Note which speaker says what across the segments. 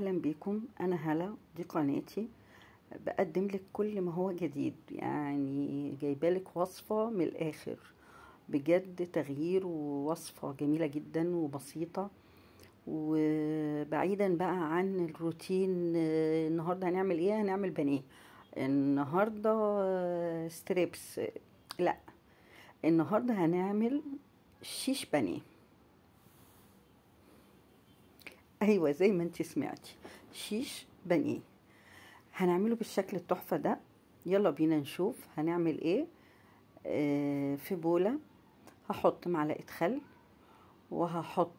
Speaker 1: أهلا بكم أنا هلا دي قناتي بقدم لك كل ما هو جديد يعني لك وصفة من الآخر بجد تغيير ووصفة جميلة جدا وبسيطة وبعيدا بقى عن الروتين النهاردة هنعمل ايه هنعمل بانيه النهاردة ستريبس لا النهاردة هنعمل شيش بانيه ايوه زي ما انت سمعتي شيش بانيه هنعمله بالشكل التحفه ده يلا بينا نشوف هنعمل ايه آه في بوله هحط معلقه خل وهحط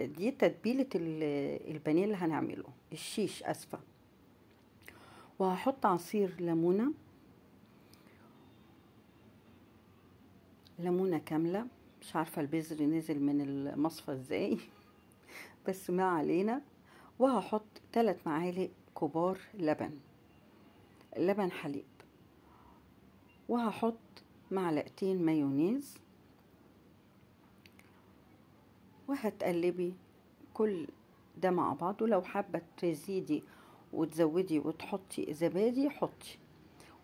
Speaker 1: دي تتبيله البانيه اللي هنعمله الشيش اسفه وهحط عصير ليمونه ليمونه كامله مش عارفه البذر نزل من المصفى ازاي بس ما علينا وهحط تلات معالق كبار لبن لبن حليب وهحط معلقتين مايونيز وهتقلبي كل ده مع بعضه لو حابة تزيدي وتزودي وتحطي زبادي حطي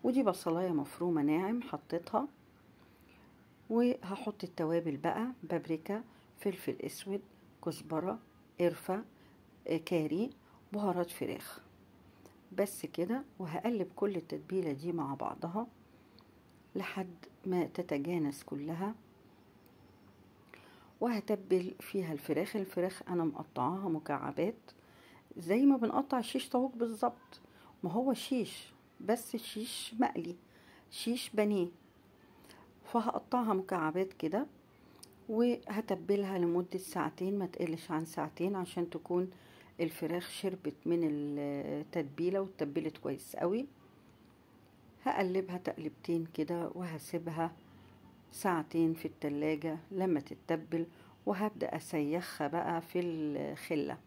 Speaker 1: ودي بصلاية مفرومة ناعم حطيتها وهحط التوابل بقى بابريكا فلفل اسود كزبرة قرفة آه، كاري بهارات فراخ بس كده وهقلب كل التتبيلة دي مع بعضها لحد ما تتجانس كلها وهتبل فيها الفراخ الفراخ انا مقطعاها مكعبات زي ما بنقطع شيش طاووق بالظبط ما هو شيش بس شيش مقلي شيش بانيه فهقطعها مكعبات كده وهتبلها لمدة ساعتين ما تقلش عن ساعتين عشان تكون الفراخ شربت من التتبيلة وتتبلت كويس قوي هقلبها تقلبتين كده وهسيبها ساعتين في التلاجة لما تتبل وهبدأ أسيخها بقى في الخلة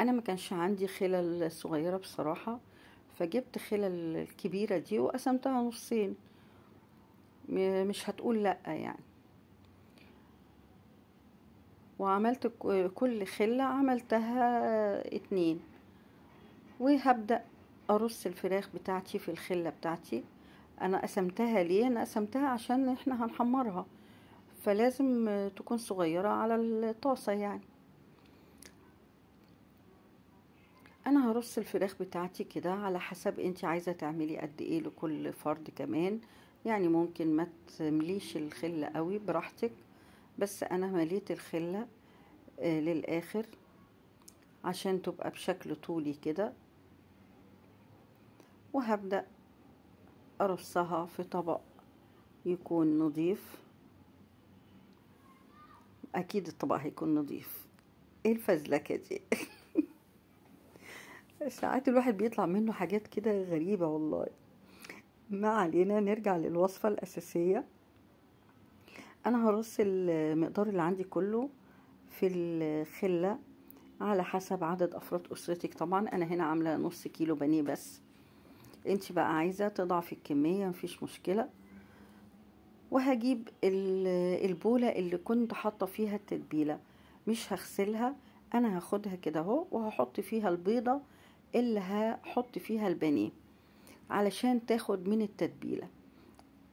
Speaker 1: أنا ما كانش عندي خلل صغيرة بصراحة فجبت خلل الكبيرة دي وقسمتها نصين مش هتقول لأ يعني وعملت كل خلة عملتها آه، اتنين وهبدأ أرص الفراخ بتاعتي في الخلة بتاعتي أنا قسمتها ليه أنا قسمتها عشان احنا هنحمرها فلازم تكون صغيرة على الطاسة يعني انا هرص الفراخ بتاعتي كده على حسب انت عايزه تعملي قد ايه لكل فرد كمان يعني ممكن ما تمليش الخله قوي براحتك بس انا مليت الخله آه، للاخر عشان تبقى بشكل طولي كده وهبدأ أرصها في طبق يكون نظيف أكيد الطبق هيكون نظيف ايه الفزلكة دي ساعات الواحد بيطلع منه حاجات كده غريبة والله ما علينا نرجع للوصفة الأساسية انا هرص المقدار اللي عندي كله في الخله على حسب عدد افراد اسرتك طبعا انا هنا عامله نص كيلو بانيه بس انت بقى عايزه تضعفي الكميه مفيش مشكله وهجيب البوله اللي كنت حاطه فيها التتبيله مش هغسلها انا هاخدها كده اهو وهحط فيها البيضه اللي هحط فيها البانيه علشان تاخد من التتبيله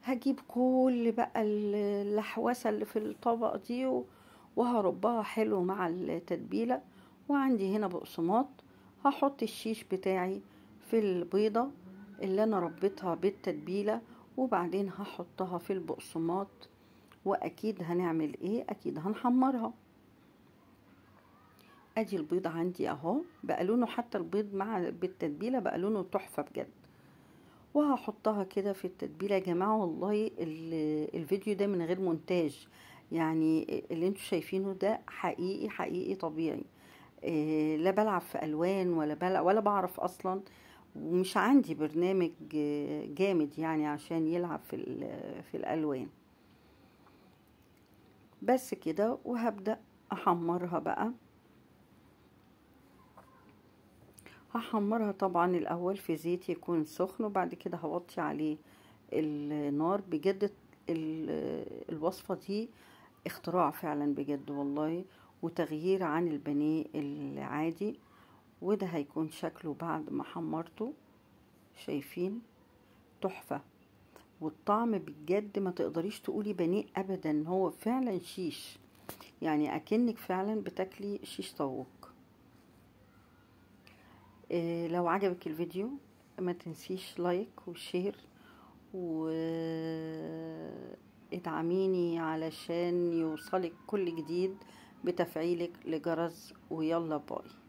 Speaker 1: هجيب كل بقى اللحوسه اللي في الطبق دي وهربها حلو مع التتبيله وعندي هنا بقسماط هحط الشيش بتاعي في البيضه اللي انا ربيتها بالتتبيله وبعدين هحطها في البقسماط واكيد هنعمل ايه اكيد هنحمرها ادي البيض عندي اهو بقى لونه حتى البيض مع بالتتبيله بقى لونه تحفه بجد وهحطها كده في التتبيله يا جماعه والله الفيديو ده من غير مونتاج يعني اللي انتوا شايفينه ده حقيقي حقيقي طبيعي آه، لا بلعب في الوان ولا بلع ولا بعرف اصلا ومش عندي برنامج جامد يعني عشان يلعب في في الالوان بس كده وهبدا احمرها بقى هحمرها طبعا الاول في زيت يكون سخن وبعد كده هوطي عليه النار بجد الوصفة دي اختراع فعلا بجد والله وتغيير عن البانيه العادي وده هيكون شكله بعد ما حمرته شايفين تحفة والطعم بجد ما تقدريش تقولي بانيه ابدا هو فعلا شيش يعني اكنك فعلا بتاكلي شيش طاووق آه، لو عجبك الفيديو ما تنسيش لايك وشير وادعميني علشان يوصلك كل جديد بتفعيلك لجرس ويلا باي